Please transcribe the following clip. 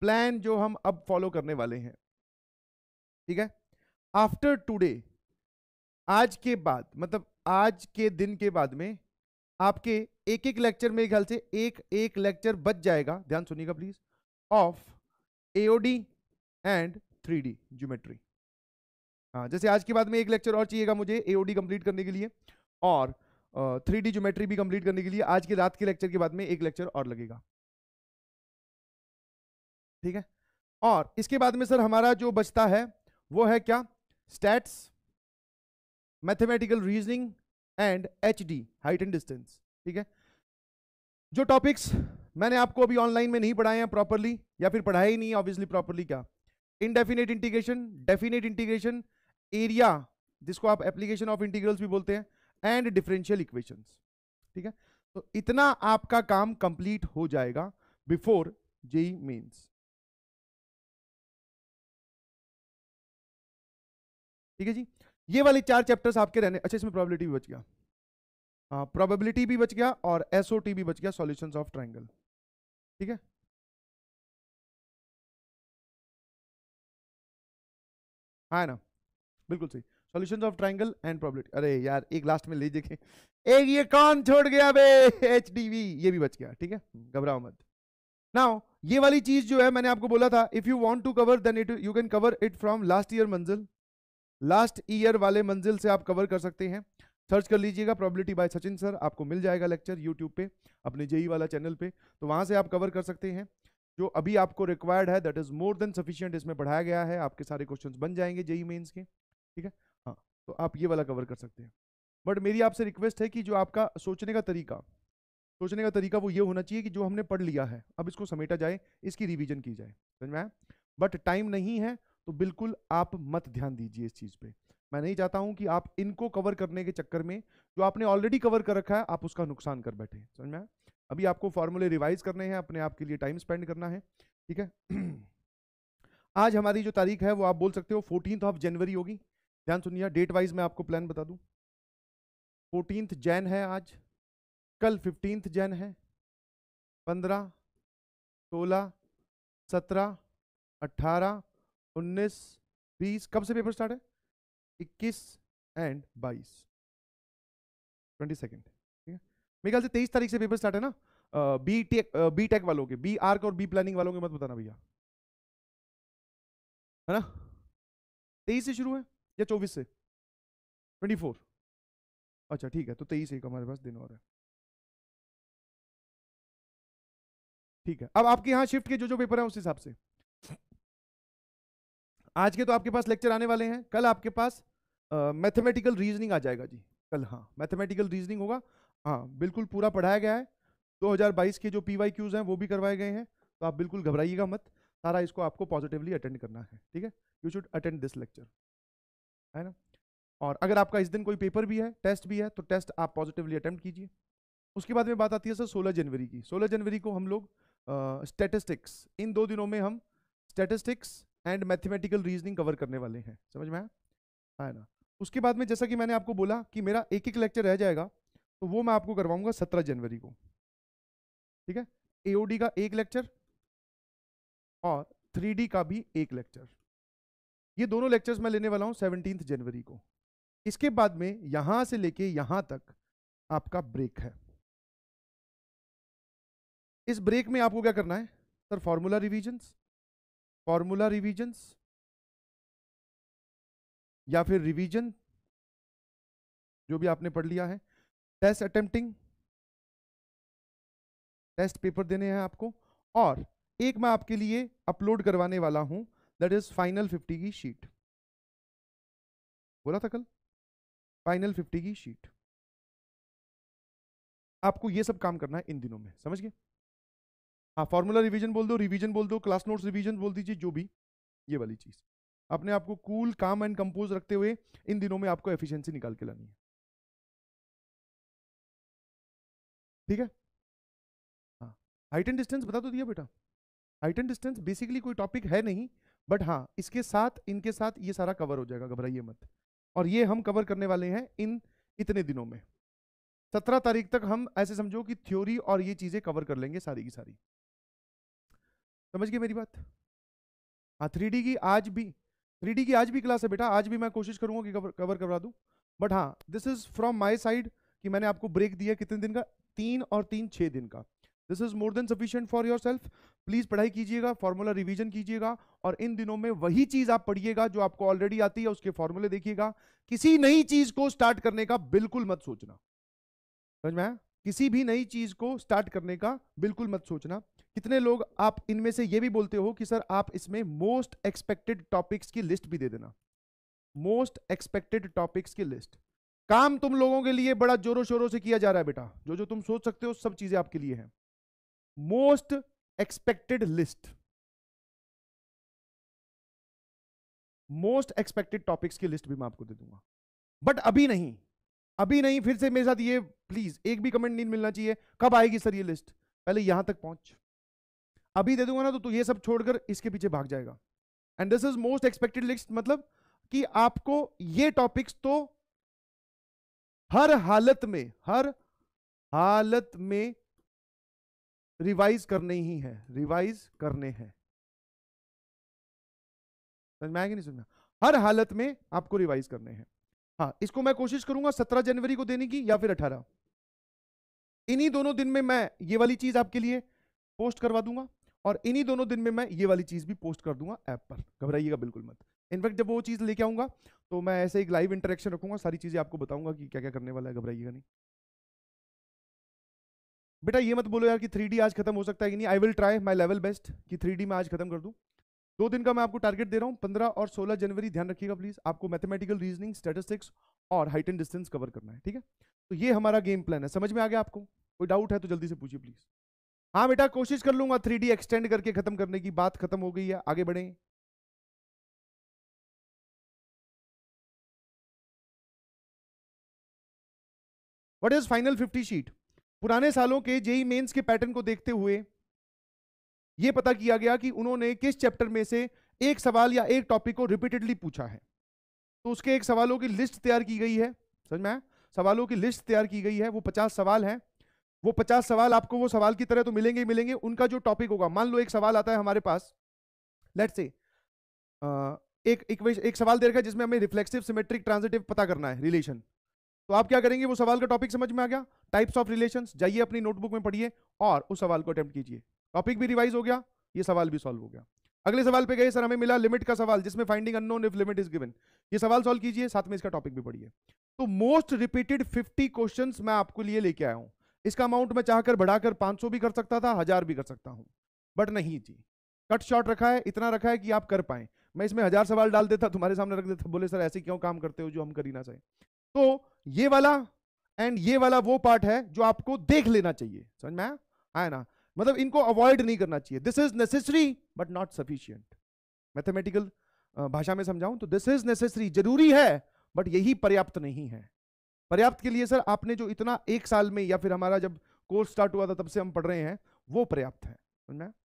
plan जो हम अब फॉलो करने वाले हैं ठीक है आफ्टर टुडे आज के बाद मतलब आज के दिन के बाद में आपके एक एक लेक्चर में ख्याल से एक एक लेक्चर बच जाएगा ध्यान सुनिएगा please of AOD and three D geometry हाँ जैसे आज के बाद में एक लेक्चर और चाहिएगा मुझे एओडी कंप्लीट करने के लिए और थ्री डी ज्योमेट्री भी कंप्लीट करने के लिए आज के रात के लेक्चर के बाद में एक लेक्चर और लगेगा ठीक है और इसके बाद में सर हमारा जो बचता है वो है क्या stats mathematical reasoning and H D height and distance ठीक है जो टॉपिक्स मैंने आपको अभी ऑनलाइन में नहीं पढ़ाए हैं प्रॉपरली या फिर पढ़ाए ही नहीं ऑब्वियसली प्रॉपरली क्या indefinite integration definite integration area जिसको आप एप्लीकेशन ऑफ इंटीग्रल्स भी बोलते हैं एंड डिफरेंशियल इक्वेशंस ठीक है तो इतना आपका काम कंप्लीट हो जाएगा बिफोर जेई मीन्स ठीक है जी ये वाले चार चैप्टर्स आपके रहने अच्छा इसमें प्रोबेबिलिटी भी बच गया प्रॉबिलिटी हाँ, प्रोबेबिलिटी भी बच गया और एस भी बच गया सॉल्यूशंस ऑफ ट्राइंगल ठीक है हाँ ना बिल्कुल सही solutions of triangle and probability अरे यार एक लास्ट में लीजिए देखें एक ये कौन छोड़ गया बे एच ये भी बच गया ठीक है घबराओ मत नाउ ये वाली चीज जो है मैंने आपको बोला था if you want to cover then it you can cover it from last year Manzil last year वाले मंजिल से आप कवर कर सकते हैं सर्च कर लीजिएगा प्रॉबिलिटी बाय सचिन सर आपको मिल जाएगा लेक्चर यूट्यूब पे अपने जेई e e वाला चैनल पे तो वहाँ से आप कवर कर सकते हैं जो अभी आपको रिक्वायर्ड है that is more than sufficient इसमें पढ़ाया गया है आपके सारे क्वेश्चन बन जाएंगे जेई मेन्स e के ठीक है हाँ तो आप ये वाला कवर कर सकते हैं बट मेरी आपसे रिक्वेस्ट है कि जो आपका सोचने का तरीका सोचने का तरीका वो ये होना चाहिए कि जो हमने पढ़ लिया है अब इसको समेटा जाए इसकी रिविजन की जाए समझ में बट टाइम नहीं है तो बिल्कुल आप मत ध्यान दीजिए इस चीज़ पे मैं नहीं चाहता हूं कि आप इनको कवर करने के चक्कर में जो आपने ऑलरेडी कवर कर रखा है आप उसका नुकसान कर बैठे समझ में अभी आपको फॉर्मूले रिवाइज करने हैं अपने आप के लिए टाइम स्पेंड करना है ठीक है आज हमारी जो तारीख है वो आप बोल सकते हो फोर्टीन ऑफ जनवरी होगी ध्यान सुनिए डेट वाइज मैं आपको प्लान बता दू फोर्टीन जैन है आज कल फिफ्टींथ जैन है पंद्रह सोलह सत्रह अट्ठारह उन्नीस बीस कब से पेपर स्टार्ट है इक्कीस एंड बाईस ट्वेंटी सेकेंड ठीक है मेरे ख्याल से तेईस तारीख से पेपर स्टार्ट है ना बी टेक बी टेक वालों के बी आर्क और बी प्लानिंग वालों के मत बताना भैया है ना तेईस से शुरू है या चौबीस से ट्वेंटी फोर अच्छा ठीक है तो तेईस एक हमारे पास दिन और है ठीक है अब आपके यहाँ शिफ्ट के जो जो पेपर है उस हिसाब से आज के तो आपके पास लेक्चर आने वाले हैं कल आपके पास मैथमेटिकल रीजनिंग आ जाएगा जी कल हाँ मैथमेटिकल रीजनिंग होगा हाँ बिल्कुल पूरा पढ़ाया गया है 2022 के जो पी वाई क्यूज़ हैं वो भी करवाए गए हैं तो आप बिल्कुल घबराइएगा मत सारा इसको आपको पॉजिटिवली अटेंड करना है ठीक है you should attend this lecture है ना और अगर आपका इस दिन कोई पेपर भी है टेस्ट भी है तो टेस्ट आप पॉजिटिवली अटेम्प्ट कीजिए उसके बाद में बात आती है सर सोलह जनवरी की सोलह जनवरी को हम लोग uh, इन दो दिनों में हम statistics and mathematical reasoning cover करने वाले हैं समझ में आया है ना उसके बाद में जैसा कि मैंने आपको बोला कि मेरा एक एक लेक्चर रह जाएगा तो वो मैं आपको करवाऊंगा सत्रह जनवरी को ठीक है एओडी का एक लेक्चर और थ्री का भी एक लेक्चर ये दोनों लेक्चर्स मैं लेने वाला हूँ सेवनटीन जनवरी को इसके बाद में यहाँ से लेके यहाँ तक आपका ब्रेक है इस ब्रेक में आपको क्या करना है sir formula revisions formula revisions या फिर रिवीजन जो भी आपने पढ़ लिया है टेस्ट अटेम्प्टिंग टेस्ट पेपर देने हैं आपको और एक मैं आपके लिए अपलोड करवाने वाला हूं दैट इज फाइनल फिफ्टी की शीट बोला था कल फाइनल फिफ्टी की शीट आपको ये सब काम करना है इन दिनों में समझ गए हाँ फॉर्मूला रिवीजन बोल दो रिवीजन बोल दो क्लास नोट्स रिवीजन बोल दीजिए जो भी ये वाली चीज़ अपने आप को कूल काम एंड कंपोज रखते हुए इन दिनों में आपको एफिशिएंसी निकाल के लानी है ठीक है हाँ हाइट एंड डिस्टेंस बता तो दिया बेटा हाइट एंड डिस्टेंस बेसिकली कोई टॉपिक है नहीं बट हाँ इसके साथ इनके साथ ये सारा कवर हो जाएगा घबराइए मत और ये हम कवर करने वाले हैं इन इतने दिनों में सत्रह तारीख तक हम ऐसे समझो कि थ्योरी और ये चीज़ें कवर कर लेंगे सारी की सारी समझ गए मेरी बात हाँ थ्री की आज भी थ्री की आज भी क्लास है बेटा आज भी मैं कोशिश करूंगा कि कवर कवर करवा दूँ बट हाँ this is from my side कि मैंने आपको ब्रेक दिया कितने दिन का तीन और तीन छः दिन का this is more than sufficient for yourself please पढ़ाई कीजिएगा फॉर्मूला रिवीजन कीजिएगा और इन दिनों में वही चीज आप पढ़िएगा जो आपको ऑलरेडी आती है उसके फॉर्मूले देखिएगा किसी नई चीज को स्टार्ट करने का बिल्कुल मत सोचना समझ में किसी भी नई चीज को स्टार्ट करने का बिल्कुल मत सोचना कितने लोग आप इनमें से ये भी बोलते हो कि सर आप इसमें मोस्ट एक्सपेक्टेड टॉपिक्स की लिस्ट भी दे देना मोस्ट एक्सपेक्टेड टॉपिक्स की लिस्ट काम तुम लोगों के लिए बड़ा जोरों शोरों से किया जा रहा है बेटा जो जो तुम सोच सकते हो सब चीजें आपके लिए हैं most expected list most expected topics की लिस्ट भी मैं आपको दे दूंगा बट अभी नहीं अभी नहीं फिर से मेरे साथ ये प्लीज एक भी कमेंट नहीं मिलना चाहिए कब आएगी सर ये लिस्ट पहले यहां तक पहुंच अभी दे दूंगा ना तो तू ये सब छोड़कर इसके पीछे भाग जाएगा and this is most expected list मतलब कि आपको ये टॉपिक्स तो हर हालत में हर हालत में रिवाइज करने ही है रिवाइज करने हैं समझ में आएगा नहीं समझ हर हालत में आपको रिवाइज करने हैं हाँ इसको मैं कोशिश करूंगा सत्रह जनवरी को देने की या फिर अठारह इन्हीं दोनों दिन में मैं ये वाली चीज आपके लिए पोस्ट करवा दूंगा और इन्हीं दोनों दिन में मैं ये वाली चीज़ भी पोस्ट कर दूंगा ऐप पर घबराइएगा बिल्कुल मत इनफैक्ट जब वो चीज़ लेके आऊंगा तो मैं ऐसे एक लाइव इंटरेक्शन रखूंगा सारी चीज़ें आपको बताऊंगा कि क्या क्या करने वाला है घबराइएगा नहीं बेटा ये मत बोलो यार कि थ्री आज खत्म हो सकता है कि नहीं I will try my level best कि थ्री मैं आज खत्म कर दूँ दो दिन का मैं आपको टारगेट दे रहा हूँ पंद्रह और सोलह जनवरी ध्यान रखिएगा प्लीज़ आपको मैथमेटिकल रीजनिंग स्टेटिस्टिक्स और हाइट एंड डिस्टेंस कवर करना है ठीक है तो ये हमारा गेम प्लान है समझ में आ गया आपको कोई डाउट है तो जल्दी से पूछिए प्लीज़ हाँ बेटा कोशिश कर लूंगा थ्री डी एक्सटेंड करके खत्म करने की बात खत्म हो गई है आगे बढ़े what is final fifty sheet पुराने सालों के जेई मेंस के पैटर्न को देखते हुए यह पता किया गया कि उन्होंने किस चैप्टर में से एक सवाल या एक टॉपिक को रिपीटेडली पूछा है तो उसके एक सवालों की लिस्ट तैयार की गई है समझ में सवालों की लिस्ट तैयार की गई है वो पचास सवाल हैं वो पचास सवाल आपको वो सवाल की तरह तो मिलेंगे ही मिलेंगे उनका जो टॉपिक होगा मान लो एक सवाल आता है हमारे पास लेट से एक एक, एक सवाल दे रखा है जिसमें हमें रिफ्लेक्सिव सिमेट्रिक ट्रांजिटिव पता करना है रिलेशन तो आप क्या करेंगे वो सवाल का टॉपिक समझ में आ गया टाइप्स ऑफ रिलेशन जाइए अपनी नोटबुक में पढ़िए और उस सवाल को अटेम्प्ट कीजिए टॉपिक भी रिवाइज हो गया ये सवाल भी सॉल्व हो गया अगले सवाल पे गए सर हमें मिला लिमिट का सवाल जिसमें finding unknown if limit is given ये सवाल सॉल्व कीजिए साथ में इसका टॉपिक भी पढ़िए तो मोस्ट रिपीटेड 50 क्वेश्चंस मैं आपको लिए लेके आया हूं इसका अमाउंट में चाहकर बढ़ाकर 500 भी कर सकता था हजार भी कर सकता हूं बट नहीं जी कट शॉर्ट रखा है इतना रखा है कि आप कर पाए मैं इसमें हजार सवाल डाल देता तुम्हारे सामने रख देता बोले सर ऐसे क्यों काम करते हो जो हम कर ही ना सकें तो ये वाला एंड ये वाला वो पार्ट है जो आपको देख लेना चाहिए समझ में आए हाँ ना मतलब इनको अवॉइड नहीं करना चाहिए this is necessary but not sufficient mathematical भाषा में समझाऊं तो दिस इज नेसेसरी जरूरी है बट यही पर्याप्त नहीं है पर्याप्त के लिए सर आपने जो इतना एक साल में या फिर हमारा जब कोर्स स्टार्ट हुआ था तब से हम पढ़ रहे हैं वो पर्याप्त है समझ में